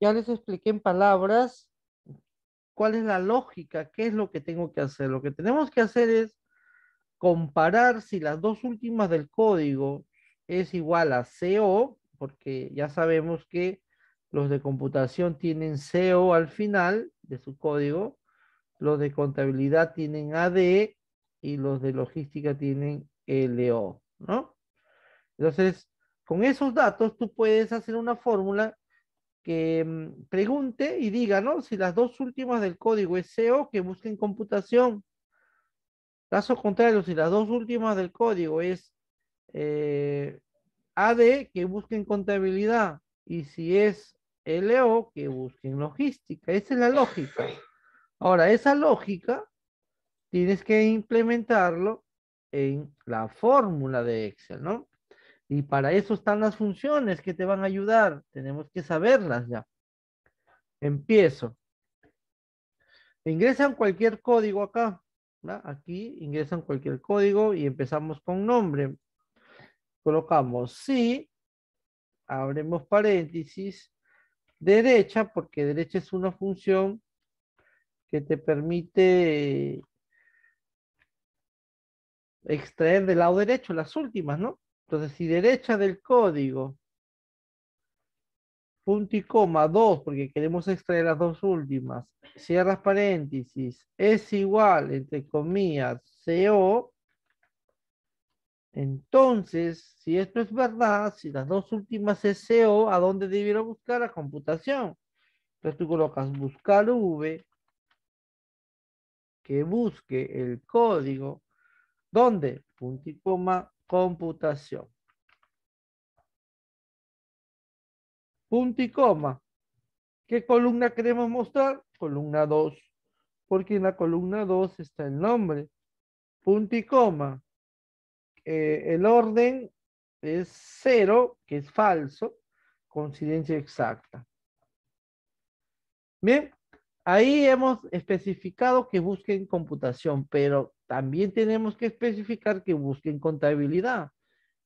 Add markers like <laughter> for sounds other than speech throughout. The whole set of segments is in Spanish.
Ya les expliqué en palabras cuál es la lógica, qué es lo que tengo que hacer. Lo que tenemos que hacer es comparar si las dos últimas del código es igual a CO, porque ya sabemos que los de computación tienen CO al final de su código, los de contabilidad tienen AD y los de logística tienen LO, ¿no? Entonces, con esos datos tú puedes hacer una fórmula que mm, pregunte y diga, ¿no? Si las dos últimas del código es CO, que busquen computación. Caso contrario, si las dos últimas del código es eh, AD, que busquen contabilidad. Y si es LO, que busquen logística. Esa es la lógica. Ahora, esa lógica tienes que implementarlo en la fórmula de Excel, ¿no? Y para eso están las funciones que te van a ayudar. Tenemos que saberlas ya. Empiezo. Ingresan cualquier código acá. Aquí ingresan cualquier código y empezamos con nombre. Colocamos sí, abremos paréntesis, derecha, porque derecha es una función que te permite extraer del lado derecho las últimas, ¿no? Entonces, si derecha del código, punto y coma 2, porque queremos extraer las dos últimas, cierras paréntesis, es igual, entre comillas, CO, entonces, si esto es verdad, si las dos últimas es CO, ¿a dónde debiera buscar la computación? Entonces tú colocas buscar V, que busque el código, ¿dónde? Punto y coma computación. Punto y coma. ¿Qué columna queremos mostrar? Columna 2, porque en la columna 2 está el nombre. Punto y coma. Eh, el orden es cero, que es falso, coincidencia exacta. Bien, Ahí hemos especificado que busquen computación, pero también tenemos que especificar que busquen contabilidad.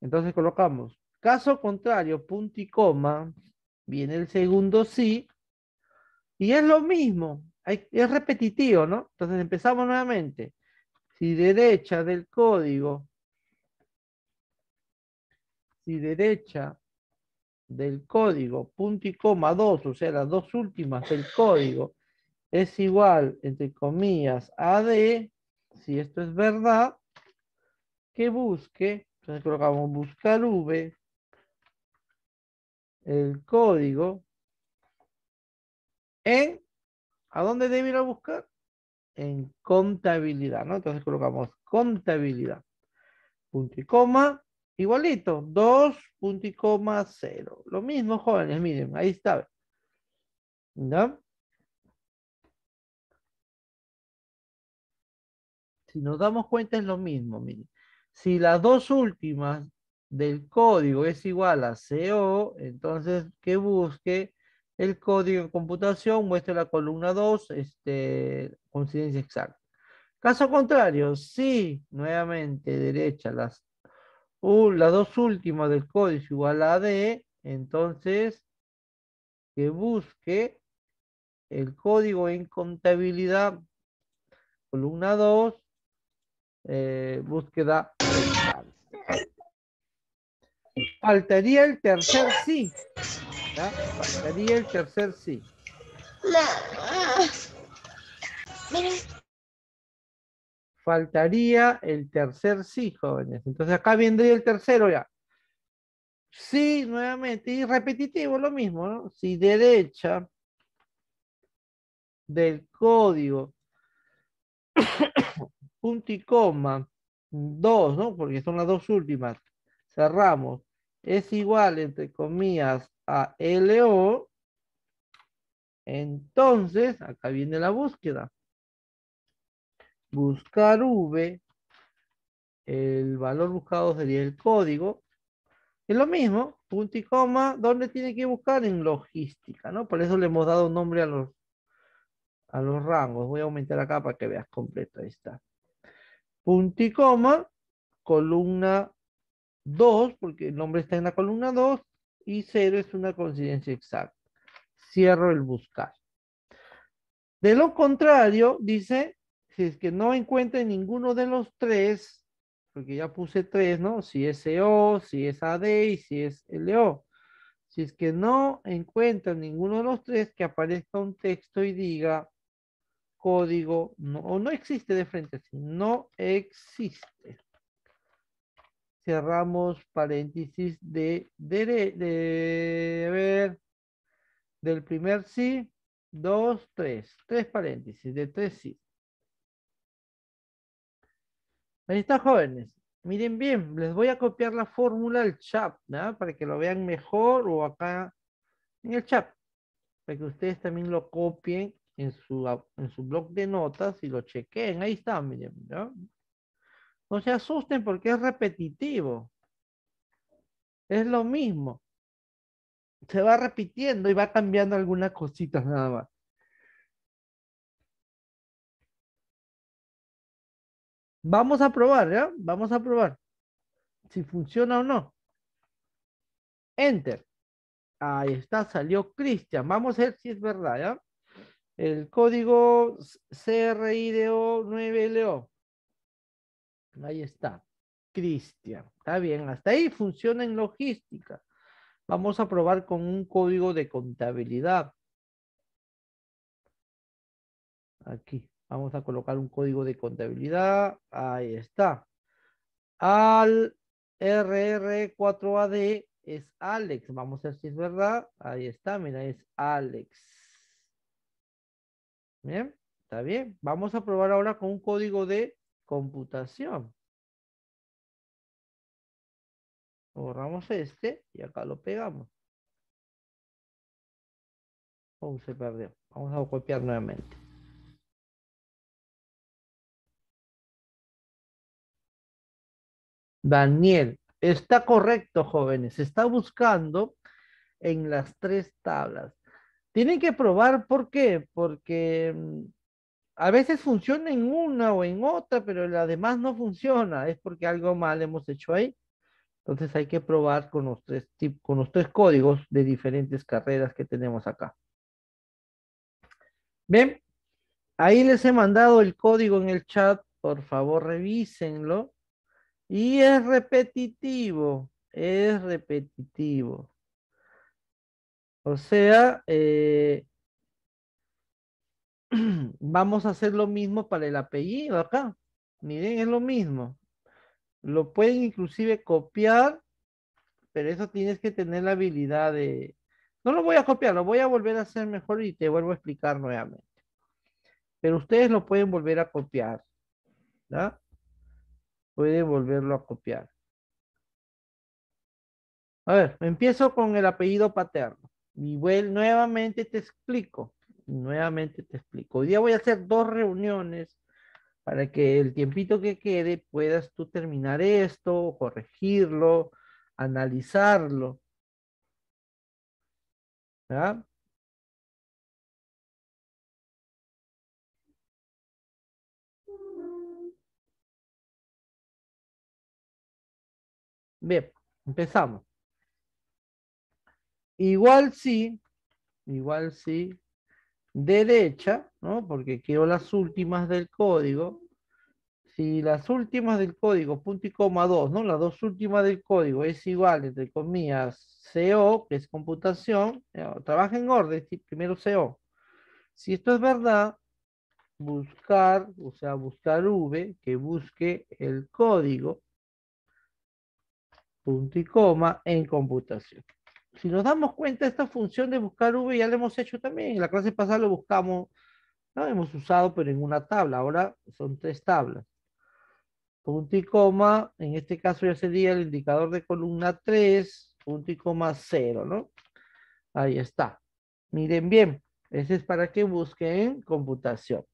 Entonces colocamos, caso contrario, punto y coma, viene el segundo sí, y es lo mismo, es repetitivo, ¿no? Entonces empezamos nuevamente. Si derecha del código, si derecha del código, punto y coma dos, o sea, las dos últimas del código, es igual, entre comillas, a D, si esto es verdad, que busque, entonces colocamos buscar V, el código, en, ¿a dónde debe ir a buscar? En contabilidad, ¿no? Entonces colocamos contabilidad, punto y coma, igualito, 2, punto y coma, 0. Lo mismo, jóvenes, miren, ahí está. ¿No? si nos damos cuenta es lo mismo, Si las dos últimas del código es igual a CO, entonces que busque el código en computación, muestre la columna 2, este, coincidencia exacta. Caso contrario, si nuevamente derecha las, las dos últimas del código es igual a D, entonces que busque el código en contabilidad, columna 2, eh, búsqueda Faltaría el tercer sí. Faltaría el tercer sí. Faltaría el tercer sí, jóvenes. Entonces acá vendría el tercero ya. Sí, nuevamente, y repetitivo, lo mismo, ¿no? Si derecha del código punto y coma, 2, ¿no? Porque son las dos últimas. Cerramos. Es igual, entre comillas, a LO. Entonces, acá viene la búsqueda. Buscar V. El valor buscado sería el código. Es lo mismo, punto y coma, ¿dónde tiene que buscar? En logística, ¿no? Por eso le hemos dado nombre a los, a los rangos. Voy a aumentar acá para que veas completo. Ahí está punto y coma, columna 2, porque el nombre está en la columna 2, y 0 es una coincidencia exacta. Cierro el buscar. De lo contrario, dice, si es que no encuentra ninguno de los tres, porque ya puse tres, ¿no? Si es EO, si es AD y si es LO. Si es que no encuentra ninguno de los tres, que aparezca un texto y diga código, no, o no existe de frente así, no existe. Cerramos paréntesis de, de, ver, del primer sí, dos, tres, tres paréntesis, de tres sí. Ahí está, jóvenes. Miren bien, les voy a copiar la fórmula al chat, ¿no? Para que lo vean mejor o acá en el chat. Para que ustedes también lo copien en su, en su blog de notas y lo chequeen, Ahí está, miren. ¿no? no se asusten porque es repetitivo. Es lo mismo. Se va repitiendo y va cambiando algunas cositas nada más. Vamos a probar, ¿ya? Vamos a probar si funciona o no. Enter. Ahí está, salió Cristian. Vamos a ver si es verdad, ¿ya? el código CRIDO9LO. Ahí está. Cristian. Está bien, hasta ahí funciona en logística. Vamos a probar con un código de contabilidad. Aquí. Vamos a colocar un código de contabilidad. Ahí está. Al RR4AD es Alex. Vamos a ver si es verdad. Ahí está, mira, es Alex. Bien, está bien. Vamos a probar ahora con un código de computación. Borramos este y acá lo pegamos. Oh, se perdió. Vamos a copiar nuevamente. Daniel, está correcto, jóvenes. Se está buscando en las tres tablas. Tienen que probar, ¿por qué? Porque mm, a veces funciona en una o en otra, pero la demás no funciona. Es porque algo mal hemos hecho ahí. Entonces hay que probar con los tres, con los tres códigos de diferentes carreras que tenemos acá. Bien, ahí les he mandado el código en el chat. Por favor, revísenlo. Y es repetitivo, es repetitivo. O sea, eh, <clears throat> vamos a hacer lo mismo para el apellido acá. Miren, es lo mismo. Lo pueden inclusive copiar, pero eso tienes que tener la habilidad de... No lo voy a copiar, lo voy a volver a hacer mejor y te vuelvo a explicar nuevamente. Pero ustedes lo pueden volver a copiar. ¿verdad? Pueden volverlo a copiar. A ver, empiezo con el apellido paterno. Y nuevamente te explico, nuevamente te explico. Hoy día voy a hacer dos reuniones para que el tiempito que quede puedas tú terminar esto, corregirlo, analizarlo. ¿Ya? Bien, empezamos. Igual sí, igual sí, derecha, ¿no? Porque quiero las últimas del código. Si las últimas del código, punto y coma dos, ¿no? Las dos últimas del código es igual, entre comillas, CO, que es computación, eh, trabaja en orden, primero CO. Si esto es verdad, buscar, o sea, buscar V, que busque el código, punto y coma, en computación si nos damos cuenta, esta función de buscar V ya la hemos hecho también. En la clase pasada lo buscamos, ¿no? hemos usado, pero en una tabla. Ahora son tres tablas. Punto y coma, en este caso ya sería el indicador de columna 3, punto y coma 0, ¿no? Ahí está. Miren bien, ese es para que busquen computación.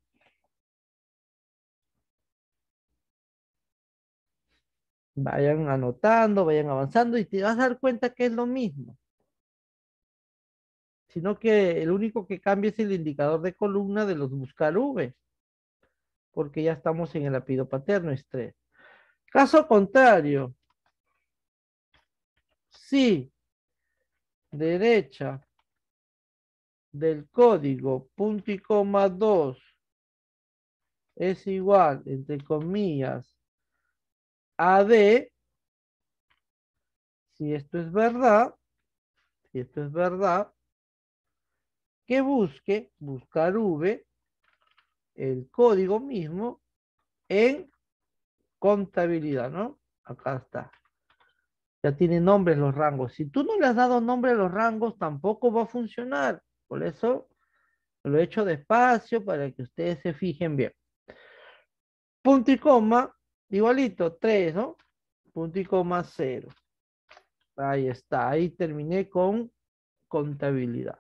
Vayan anotando, vayan avanzando y te vas a dar cuenta que es lo mismo sino que el único que cambia es el indicador de columna de los buscar V, porque ya estamos en el apido paterno, es 3. Caso contrario, si derecha del código punto y coma 2 es igual, entre comillas, a D, si esto es verdad, si esto es verdad, que busque, buscar V, el código mismo en contabilidad, ¿no? Acá está. Ya tiene nombres los rangos. Si tú no le has dado nombre a los rangos, tampoco va a funcionar. Por eso lo he hecho despacio para que ustedes se fijen bien. Punto y coma, igualito, 3, ¿no? Punto y coma 0. Ahí está, ahí terminé con contabilidad.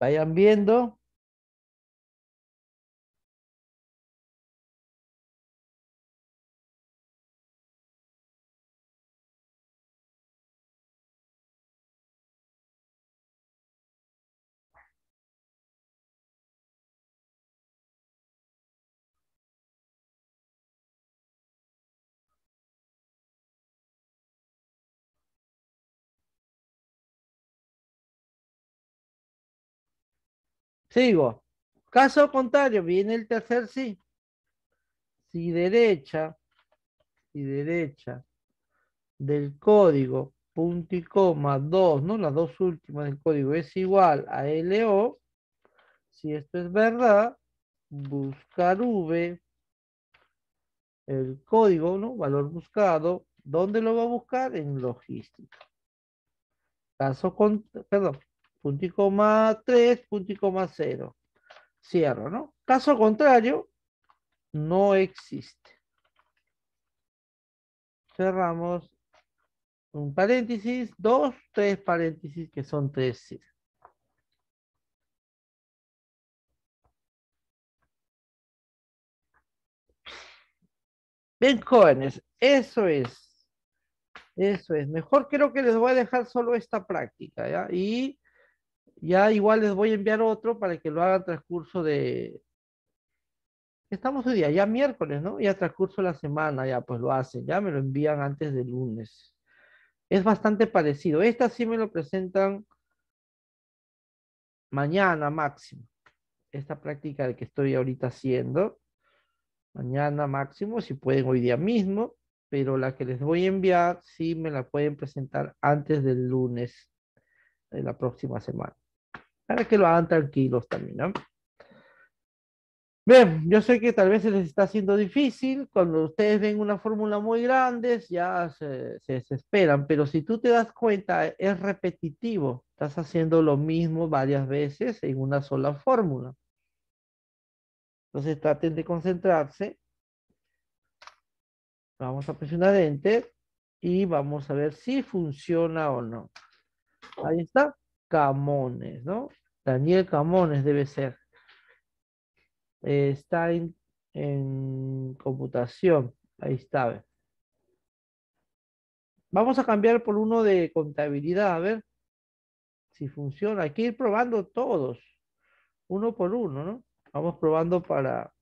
Vayan viendo. Sigo. Caso contrario, viene el tercer sí. Si derecha, si derecha del código punto y coma 2, no las dos últimas del código, es igual a LO, si esto es verdad, buscar V, el código, ¿no? Valor buscado, ¿dónde lo va a buscar? En logística. Caso con, perdón, punto y coma 3, punto y coma 0. Cierro, ¿no? Caso contrario, no existe. Cerramos un paréntesis, dos, tres paréntesis que son tres. Bien, jóvenes, eso es. Eso es. Mejor creo que les voy a dejar solo esta práctica, ¿ya? Y ya igual les voy a enviar otro para que lo hagan transcurso de... Estamos hoy día, ya miércoles, ¿no? Ya transcurso la semana, ya pues lo hacen, ya me lo envían antes del lunes. Es bastante parecido. Esta sí me lo presentan mañana máximo. Esta práctica de que estoy ahorita haciendo, mañana máximo, si pueden hoy día mismo, pero la que les voy a enviar sí me la pueden presentar antes del lunes de la próxima semana para que lo hagan tranquilos también, Bien, yo sé que tal vez se les está haciendo difícil, cuando ustedes ven una fórmula muy grande ya se, se, desesperan, pero si tú te das cuenta, es repetitivo, estás haciendo lo mismo varias veces en una sola fórmula. Entonces traten de concentrarse. Vamos a presionar Enter y vamos a ver si funciona o no. Ahí está. Camones, ¿no? Daniel Camones debe ser. está en, computación. Ahí está. Vamos a cambiar por uno de contabilidad, a ver si funciona. Hay que ir probando todos, uno por uno, ¿no? Vamos probando para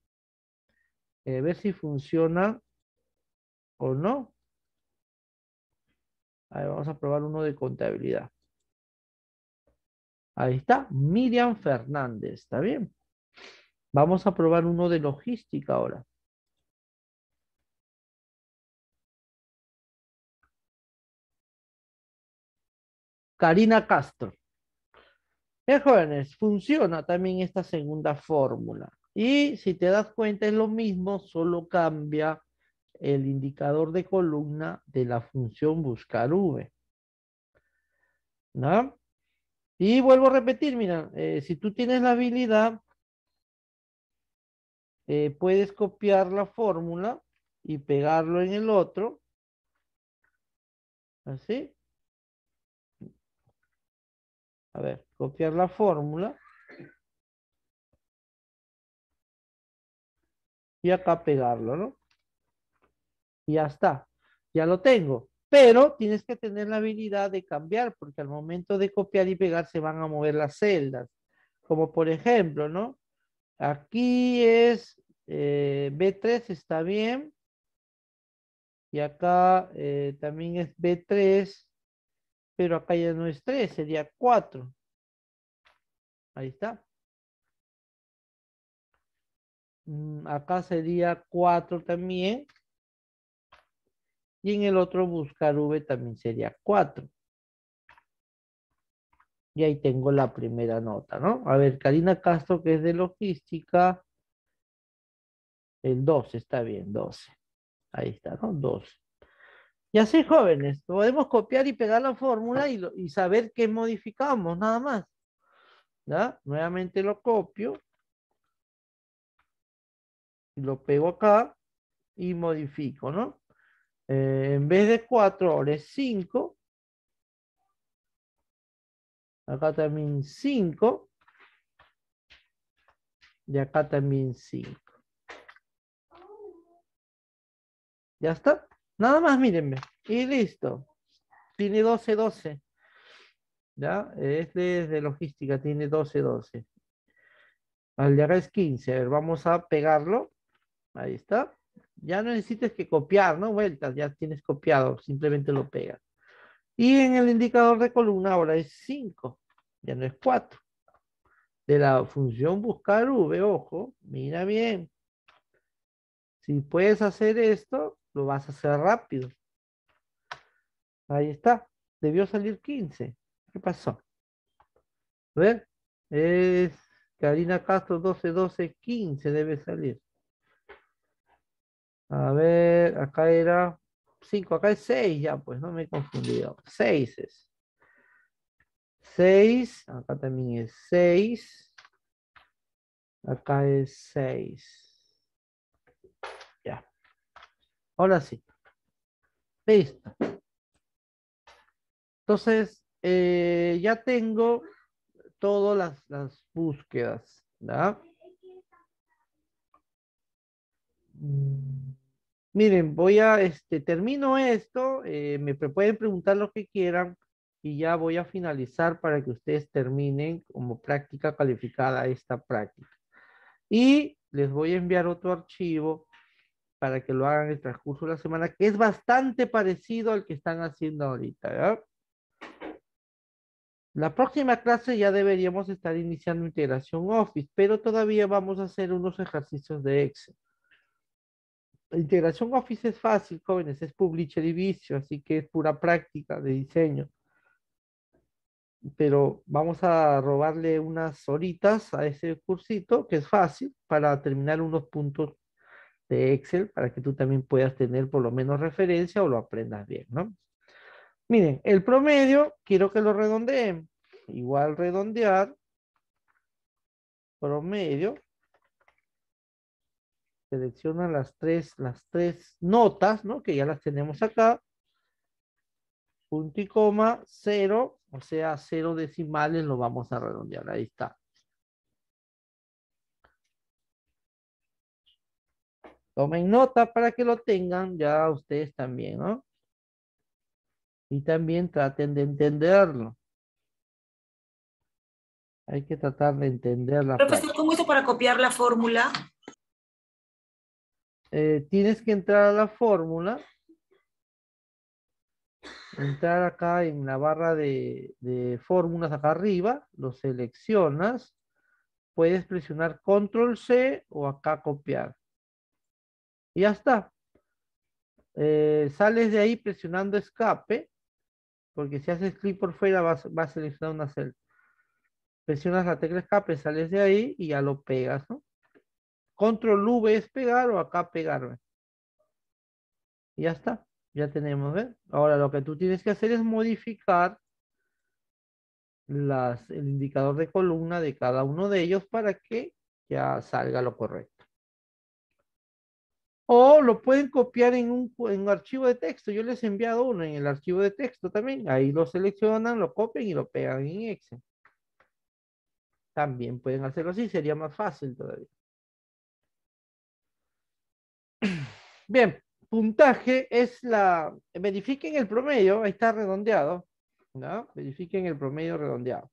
eh, ver si funciona o no. vamos a probar uno de contabilidad. Ahí está, Miriam Fernández, ¿está bien? Vamos a probar uno de logística ahora. Karina Castro. Bien, eh, jóvenes, funciona también esta segunda fórmula. Y si te das cuenta es lo mismo, solo cambia el indicador de columna de la función buscar v. ¿No? Y vuelvo a repetir, mira, eh, si tú tienes la habilidad, eh, puedes copiar la fórmula y pegarlo en el otro. Así. A ver, copiar la fórmula. Y acá pegarlo, ¿no? Y ya está. Ya lo tengo pero tienes que tener la habilidad de cambiar, porque al momento de copiar y pegar se van a mover las celdas. Como por ejemplo, ¿no? Aquí es eh, B3, está bien. Y acá eh, también es B3, pero acá ya no es 3, sería 4. Ahí está. Mm, acá sería 4 también. Y en el otro buscar V también sería 4. Y ahí tengo la primera nota, ¿no? A ver, Karina Castro, que es de logística. El 12, está bien, 12. Ahí está, ¿no? 12. Y así, jóvenes, podemos copiar y pegar la fórmula y, y, saber qué modificamos, nada más. ¿Ya? Nuevamente lo copio. Lo pego acá y modifico, ¿no? Eh, en vez de 4, ahora es 5. Acá también 5. Y acá también 5. Ya está. Nada más, mírenme. Y listo. Tiene 12, 12. ¿Ya? Este es de logística, tiene 12, 12. Al de acá es 15. A ver, vamos a pegarlo. Ahí está. Ya no necesitas que copiar, no vueltas, ya tienes copiado, simplemente lo pegas. Y en el indicador de columna ahora es 5, ya no es 4. De la función buscar V, ojo, mira bien. Si puedes hacer esto, lo vas a hacer rápido. Ahí está. Debió salir 15. ¿Qué pasó? A ver, es Karina Castro 12, 12, 15 debe salir. A ver, acá era 5, acá es 6 ya, pues no me he confundido. 6 es. 6, acá también es 6. Acá es 6. Ya. Ahora sí. Listo. Entonces, eh, ya tengo todas las, las búsquedas, ¿verdad? Mm miren, voy a, este, termino esto, eh, me pueden preguntar lo que quieran y ya voy a finalizar para que ustedes terminen como práctica calificada esta práctica. Y les voy a enviar otro archivo para que lo hagan el transcurso de la semana, que es bastante parecido al que están haciendo ahorita. La próxima clase ya deberíamos estar iniciando integración Office, pero todavía vamos a hacer unos ejercicios de Excel integración Office es fácil, jóvenes, es publisher y vicio, así que es pura práctica de diseño. Pero vamos a robarle unas horitas a ese cursito, que es fácil, para terminar unos puntos de Excel, para que tú también puedas tener por lo menos referencia o lo aprendas bien, ¿no? Miren, el promedio, quiero que lo redondeen. Igual redondear, promedio, selecciona las tres, las tres notas, ¿no? Que ya las tenemos acá. Punto y coma, cero, o sea, cero decimales lo vamos a redondear. Ahí está. Tomen nota para que lo tengan ya ustedes también, ¿no? Y también traten de entenderlo. Hay que tratar de entenderla. ¿cómo es para copiar la fórmula? Eh, tienes que entrar a la fórmula. Entrar acá en la barra de, fórmulas acá arriba, lo seleccionas, puedes presionar control C o acá copiar. Y ya está. Eh, sales de ahí presionando escape, porque si haces clic por fuera vas, a seleccionar una celda. Presionas la tecla escape, sales de ahí y ya lo pegas, ¿no? Control V es pegar o acá pegar. Ya está, ya tenemos, Ahora lo que tú tienes que hacer es modificar las, el indicador de columna de cada uno de ellos para que ya salga lo correcto. O lo pueden copiar en un, en un archivo de texto. Yo les he enviado uno en el archivo de texto también. Ahí lo seleccionan, lo copian y lo pegan en Excel. También pueden hacerlo así, sería más fácil todavía. Bien, puntaje es la... Verifiquen el promedio, ahí está redondeado, ¿no? Verifiquen el promedio redondeado.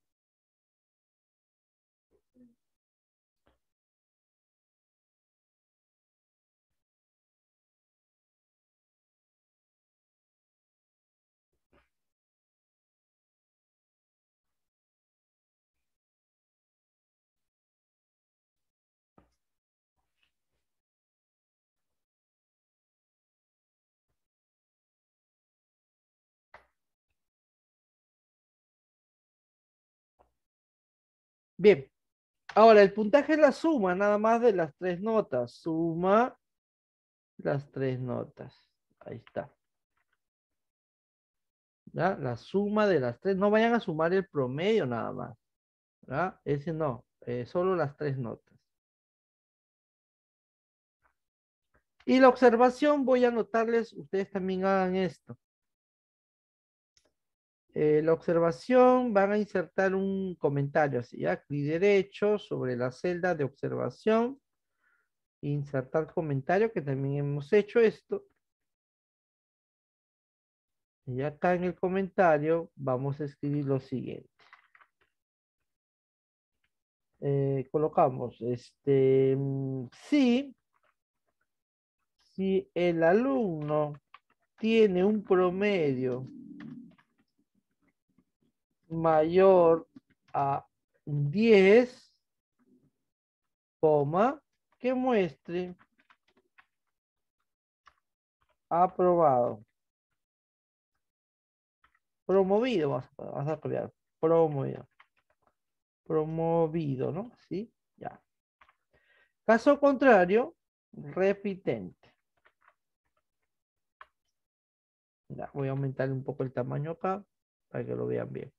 Bien, ahora el puntaje es la suma nada más de las tres notas. Suma las tres notas. Ahí está. La suma de las tres. No vayan a sumar el promedio nada más. Ese no. Eh, solo las tres notas. Y la observación voy a anotarles, ustedes también hagan esto. Eh, la observación, van a insertar un comentario así, ya, clic derecho sobre la celda de observación, insertar comentario, que también hemos hecho esto. Y acá en el comentario vamos a escribir lo siguiente. Eh, colocamos, este, sí, si el alumno tiene un promedio mayor a 10, coma, que muestre aprobado. Promovido, vas a, cambiar Promovido. Promovido, ¿no? Sí, ya. Caso contrario, repitente. voy a aumentar un poco el tamaño acá para que lo vean bien.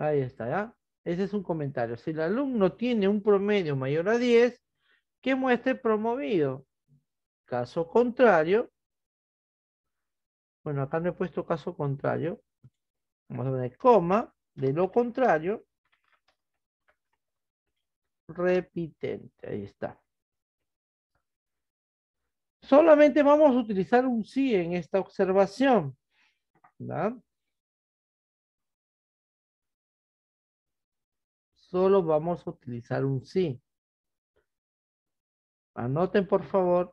Ahí está, ¿ya? Ese es un comentario. Si el alumno tiene un promedio mayor a 10, que muestre promovido. Caso contrario, bueno, acá no he puesto caso contrario. Vamos a poner coma, de lo contrario, repitente. Ahí está. Solamente vamos a utilizar un sí en esta observación. ¿verdad? solo vamos a utilizar un sí. Anoten, por favor,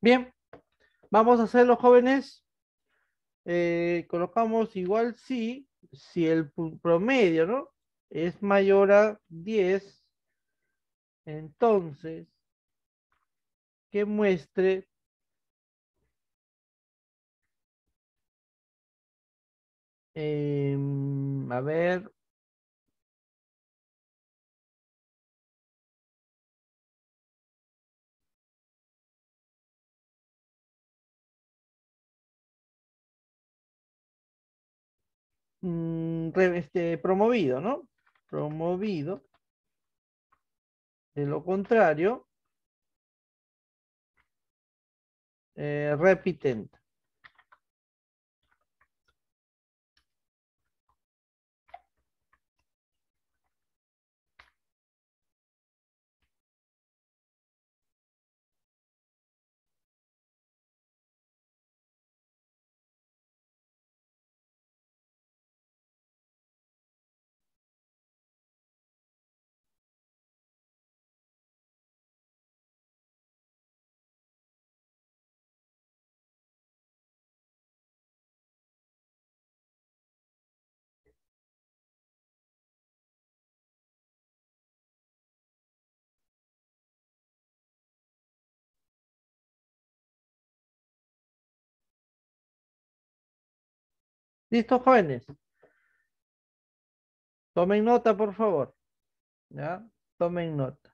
Bien, vamos a hacerlo, jóvenes. Eh, colocamos igual si, si el promedio, ¿no? es mayor a 10, entonces, que muestre em, a ver, mm, este, promovido, ¿no? promovido. De lo contrario, eh, repitente. ¿Listo, jóvenes? Tomen nota, por favor. ¿Ya? Tomen nota.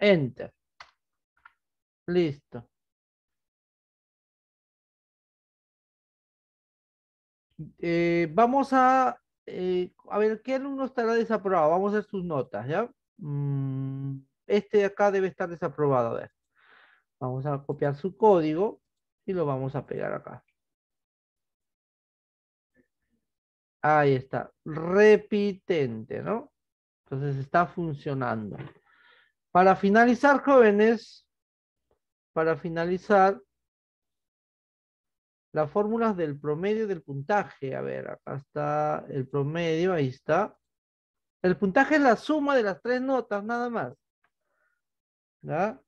Enter. Listo. Eh, vamos a, eh, a ver, ¿qué alumno estará desaprobado? Vamos a ver sus notas, ¿ya? Mm, este de acá debe estar desaprobado, a ver. Vamos a copiar su código y lo vamos a pegar acá. Ahí está, repitente, ¿no? Entonces está funcionando. Para finalizar, jóvenes, para finalizar, las fórmulas del promedio del puntaje. A ver, acá está el promedio, ahí está. El puntaje es la suma de las tres notas, nada más. ¿Ya?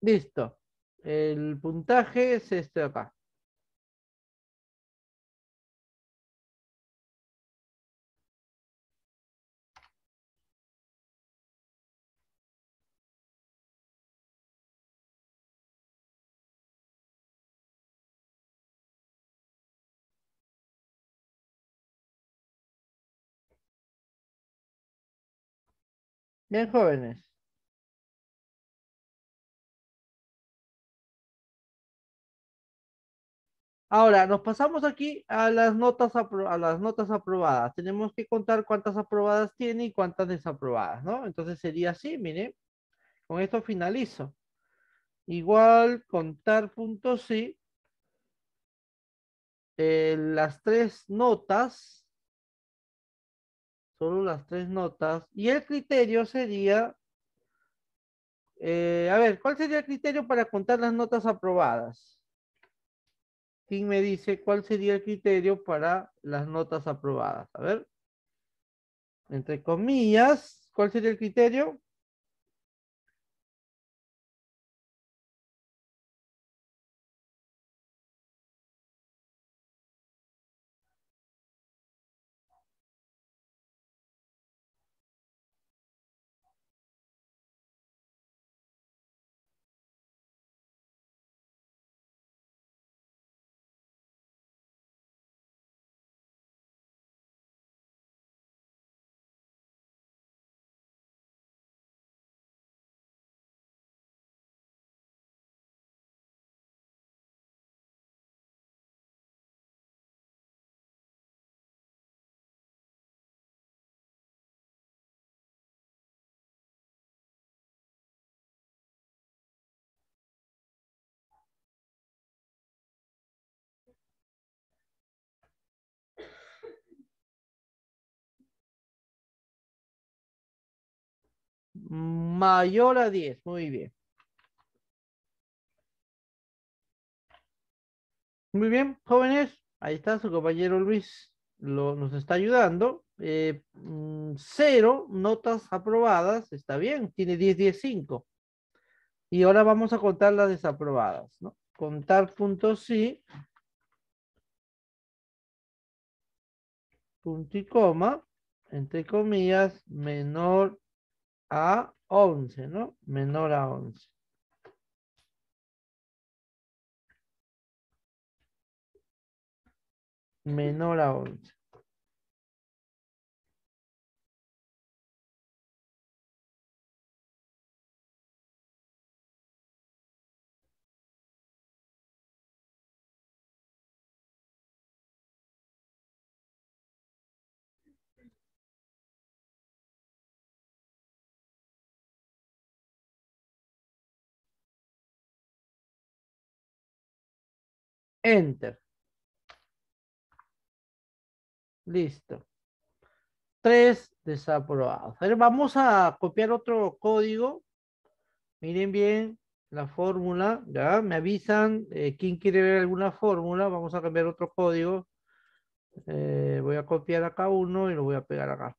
Listo. El puntaje es este acá. Bien, jóvenes. Ahora, nos pasamos aquí a las notas, a las notas aprobadas. Tenemos que contar cuántas aprobadas tiene y cuántas desaprobadas, ¿no? Entonces sería así, mire. Con esto finalizo. Igual contar punto sí. Eh, las tres notas. Solo las tres notas. Y el criterio sería eh, a ver, ¿cuál sería el criterio para contar las notas aprobadas? ¿Quién me dice cuál sería el criterio para las notas aprobadas. A ver, entre comillas, ¿cuál sería el criterio? Mayor a 10, muy bien. Muy bien, jóvenes, ahí está su compañero Luis, lo, nos está ayudando. Eh, mm, cero notas aprobadas, está bien, tiene 10, 10, 5. Y ahora vamos a contar las desaprobadas, ¿no? Contar punto sí. Punto y coma, entre comillas, menor a 11, ¿no? Menor a 11. Menor a 11. Enter. Listo. tres desaprobados. vamos a copiar otro código. Miren bien la fórmula. Ya me avisan eh, quién quiere ver alguna fórmula. Vamos a cambiar otro código. Eh, voy a copiar acá uno y lo voy a pegar acá.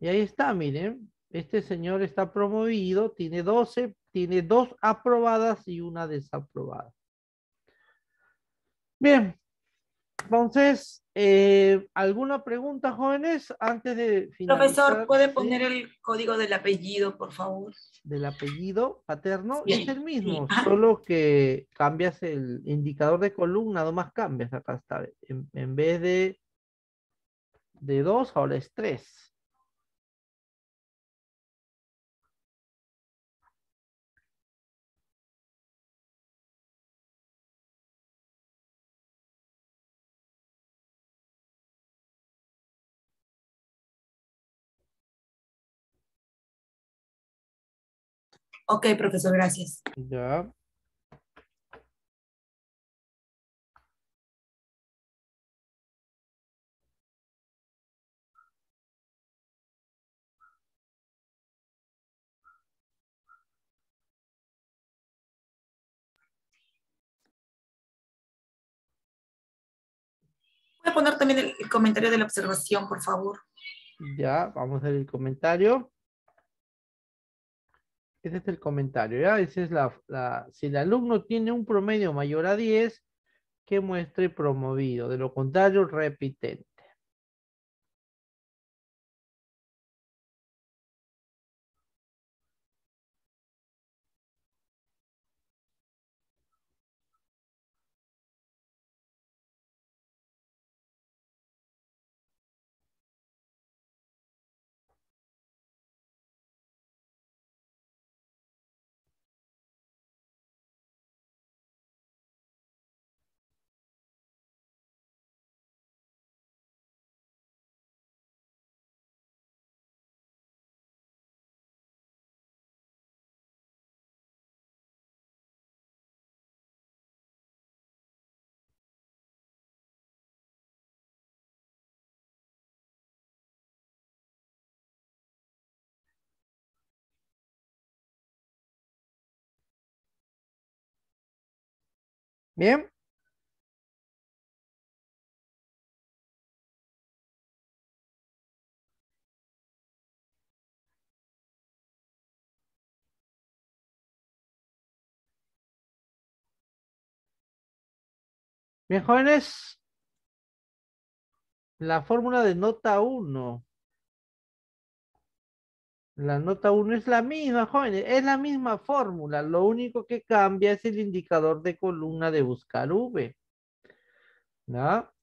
Y ahí está, miren. Este señor está promovido, tiene 12, tiene dos aprobadas y una desaprobada. Bien, entonces, eh, ¿alguna pregunta, jóvenes? Antes de Profesor, ¿puede poner el código del apellido, por favor? Del apellido paterno es el mismo, solo que cambias el indicador de columna, nomás cambias acá está. En, vez de, de dos, ahora es tres. Ok, profesor, gracias. Ya. Voy a poner también el, el comentario de la observación, por favor. Ya, vamos a ver el comentario. Este es el comentario, Ese es la, si el alumno tiene un promedio mayor a 10, que muestre promovido. De lo contrario, repiten. Bien. Bien, jóvenes, la fórmula de nota 1 la nota 1 es la misma, jóvenes, es la misma fórmula. Lo único que cambia es el indicador de columna de buscar V. ¿No?